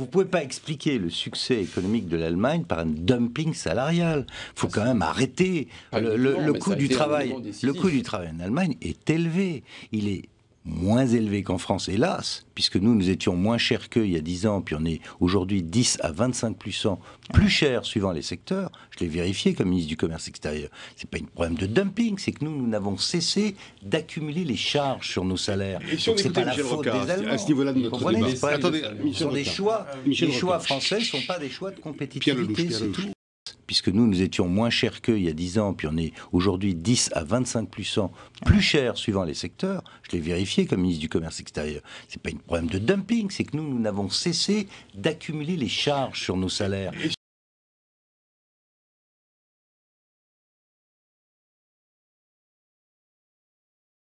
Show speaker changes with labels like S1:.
S1: Vous ne pouvez pas expliquer le succès économique de l'Allemagne par un dumping salarial. Il faut quand même arrêter. Le, le coût du travail, le coût du travail en Allemagne est élevé. Il est moins élevé qu'en France, hélas, puisque nous, nous étions moins chers qu'eux il y a 10 ans, puis on est aujourd'hui 10 à 25 plus, plus cher suivant les secteurs. Je l'ai vérifié comme ministre du Commerce extérieur. Ce n'est pas un problème de dumping, c'est que nous, nous n'avons cessé d'accumuler les charges sur nos salaires. Et à ce niveau-là de notre débat. des choix. les choix français ne sont pas des choix de compétitivité, c'est tout puisque nous, nous étions moins chers qu'eux il y a 10 ans, puis on est aujourd'hui 10 à 25 plus plus chers, suivant les secteurs. Je l'ai vérifié comme ministre du Commerce extérieur. Ce n'est pas un problème de dumping, c'est que nous, nous n'avons cessé d'accumuler les charges sur nos salaires.